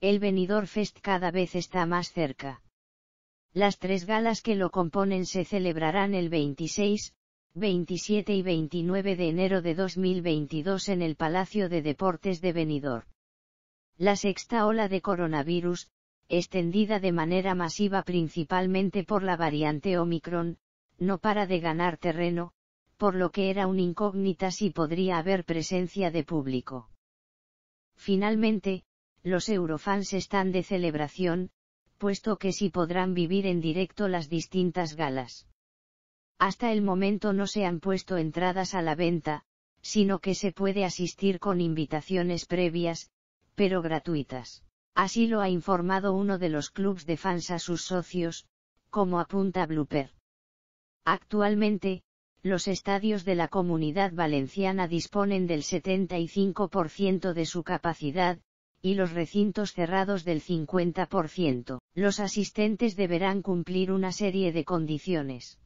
el Benidorm Fest cada vez está más cerca. Las tres galas que lo componen se celebrarán el 26, 27 y 29 de enero de 2022 en el Palacio de Deportes de Benidorm. La sexta ola de coronavirus, extendida de manera masiva principalmente por la variante Omicron, no para de ganar terreno, por lo que era un incógnita si podría haber presencia de público. Finalmente, los eurofans están de celebración, puesto que sí podrán vivir en directo las distintas galas. Hasta el momento no se han puesto entradas a la venta, sino que se puede asistir con invitaciones previas, pero gratuitas. Así lo ha informado uno de los clubs de fans a sus socios, como apunta Blooper. Actualmente, los estadios de la comunidad valenciana disponen del 75% de su capacidad, y los recintos cerrados del 50%. Los asistentes deberán cumplir una serie de condiciones.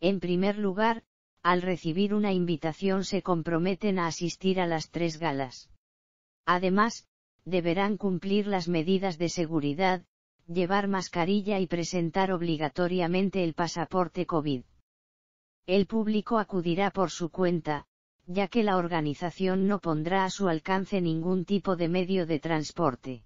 En primer lugar, al recibir una invitación se comprometen a asistir a las tres galas. Además, deberán cumplir las medidas de seguridad, llevar mascarilla y presentar obligatoriamente el pasaporte COVID. El público acudirá por su cuenta, ya que la organización no pondrá a su alcance ningún tipo de medio de transporte.